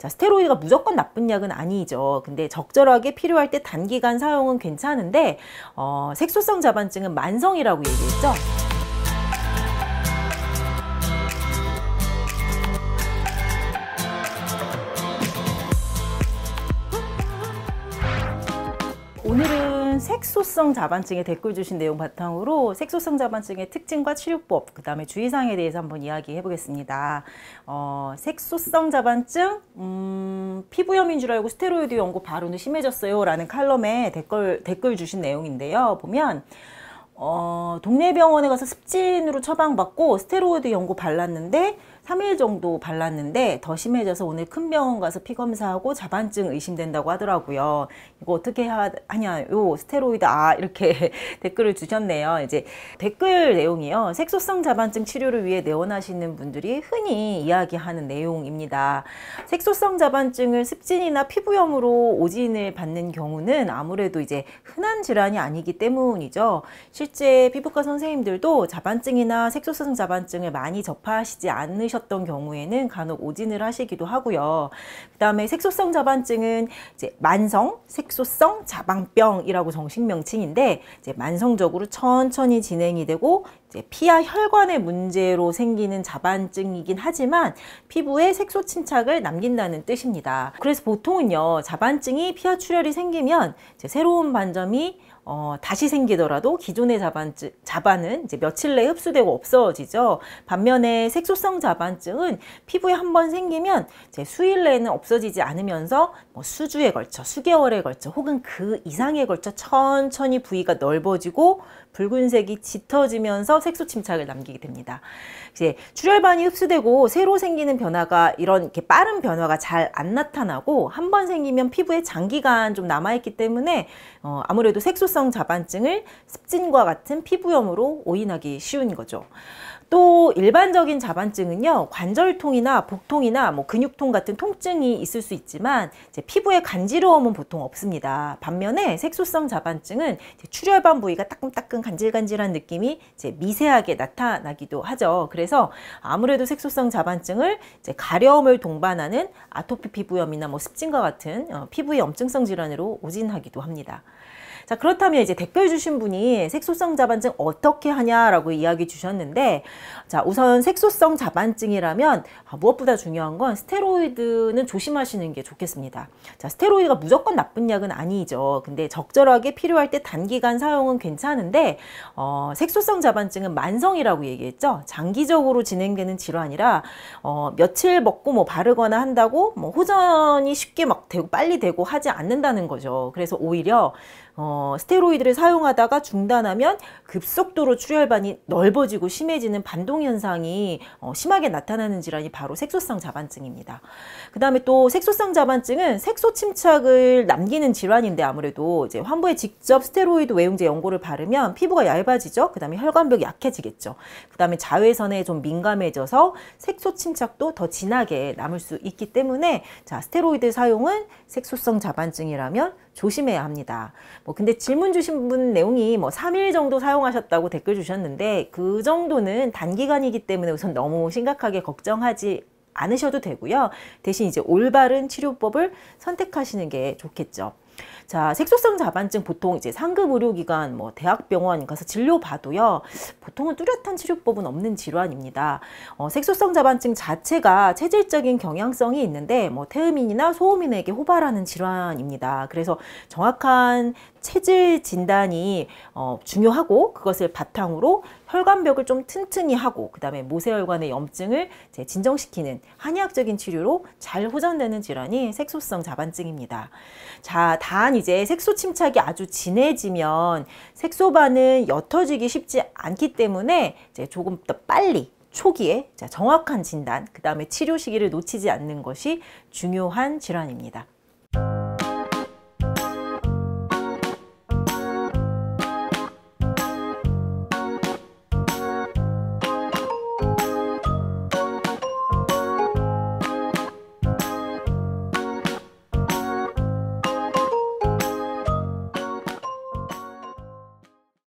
자, 스테로이드가 무조건 나쁜 약은 아니죠. 근데 적절하게 필요할 때 단기간 사용은 괜찮은데 어, 색소성 자반증은 만성이라고 얘기했죠. 오늘은 색소성 자반증에 댓글 주신 내용 바탕으로 색소성 자반증의 특징과 치료법, 그 다음에 주의사항에 대해서 한번 이야기해 보겠습니다. 어, 색소성 자반증, 음, 피부염인 줄 알고 스테로이드 연고 바로는 심해졌어요. 라는 칼럼에 댓글, 댓글 주신 내용인데요. 보면, 어, 동네 병원에 가서 습진으로 처방받고 스테로이드 연고 발랐는데 3일 정도 발랐는데 더 심해져서 오늘 큰 병원 가서 피 검사하고 자반증 의심된다고 하더라고요. 이거 어떻게 하냐요 스테로이드 아 이렇게 댓글을 주셨네요. 이제 댓글 내용이요. 색소성 자반증 치료를 위해 내원하시는 분들이 흔히 이야기하는 내용입니다. 색소성 자반증을 습진이나 피부염으로 오진을 받는 경우는 아무래도 이제 흔한 질환이 아니기 때문이죠. 실제 피부과 선생님들도 자반증이나 색소성 자반증을 많이 접하시지 않으 걸리셨던 경우에는 간혹 오진을 하시기도 하고요. 그 다음에 색소성 자반증은 이제 만성 색소성 자방병이라고 정식 명칭인데 이제 만성적으로 천천히 진행이 되고 이제 피하 혈관의 문제로 생기는 자반증이긴 하지만 피부에 색소 침착을 남긴다는 뜻입니다. 그래서 보통은요 자반증이 피하 출혈이 생기면 이제 새로운 반점이 어, 다시 생기더라도 기존의 자반증, 자반은 이제 며칠 내에 흡수되고 없어지죠. 반면에 색소성 자반증은 피부에 한번 생기면 이제 수일 내에는 없어지지 않으면서 뭐 수주에 걸쳐, 수개월에 걸쳐 혹은 그 이상에 걸쳐 천천히 부위가 넓어지고 붉은색이 짙어지면서 색소 침착을 남기게 됩니다. 이제 출혈반이 흡수되고 새로 생기는 변화가 이런 이렇게 빠른 변화가 잘 안 나타나고 한 번 생기면 피부에 장기간 좀 남아있기 때문에 어, 아무래도 색소성 자반증을 습진과 같은 피부염으로 오인하기 쉬운 거죠. 또 일반적인 자반증은요 관절통이나 복통이나 뭐 근육통 같은 통증이 있을 수 있지만 이제 피부에 간지러움은 보통 없습니다 반면에 색소성 자반증은 이제 출혈반 부위가 따끔따끔 간질간질한 느낌이 이제 미세하게 나타나기도 하죠 그래서 아무래도 색소성 자반증을 이제 가려움을 동반하는 아토피 피부염이나 뭐 습진과 같은 어, 피부의 염증성 질환으로 오진하기도 합니다 자 그렇다면 이제 댓글 주신 분이 색소성 자반증 어떻게 하냐라고 이야기 주셨는데 자 우선 색소성 자반증이라면 아, 무엇보다 중요한 건 스테로이드는 조심하시는 게 좋겠습니다. 자 스테로이드가 무조건 나쁜 약은 아니죠. 근데 적절하게 필요할 때 단기간 사용은 괜찮은데 어, 색소성 자반증은 만성이라고 얘기했죠. 장기적으로 진행되는 질환이라 어, 며칠 먹고 뭐 바르거나 한다고 뭐 호전이 쉽게 막 되고 빨리 되고 하지 않는다는 거죠. 그래서 오히려 어, 어, 스테로이드를 사용하다가 중단하면 급속도로 출혈반이 넓어지고 심해지는 반동 현상이 어, 심하게 나타나는 질환이 바로 색소성 자반증입니다. 그 다음에 또 색소성 자반증은 색소 침착을 남기는 질환인데 아무래도 이제 환부에 직접 스테로이드 외용제 연고를 바르면 피부가 얇아지죠. 그 다음에 혈관벽이 약해지겠죠. 그 다음에 자외선에 좀 민감해져서 색소 침착도 더 진하게 남을 수 있기 때문에 자 스테로이드 사용은 색소성 자반증이라면 조심해야 합니다. 뭐 근데 질문 주신 분 내용이 뭐 3일 정도 사용하셨다고 댓글 주셨는데 그 정도는 단기간이기 때문에 우선 너무 심각하게 걱정하지 않으셔도 되고요. 대신 이제 올바른 치료법을 선택하시는 게 좋겠죠. 자, 색소성 자반증 보통 이제 상급 의료기관, 뭐 대학병원 가서 진료봐도요. 보통은 뚜렷한 치료법은 없는 질환입니다. 어, 색소성 자반증 자체가 체질적인 경향성이 있는데 뭐 태음인이나 소음인에게 호발하는 질환입니다. 그래서 정확한 체질 진단이 어, 중요하고 그것을 바탕으로 혈관벽을 좀 튼튼히 하고 그 다음에 모세혈관의 염증을 이제 진정시키는 한의학적인 치료로 잘 호전되는 질환이 색소성 자반증입니다. 자, 단 이제 색소 침착이 아주 진해지면 색소반은 옅어지기 쉽지 않기 때문에 이제 조금 더 빨리 초기에 정확한 진단, 그 다음에 치료 시기를 놓치지 않는 것이 중요한 질환입니다.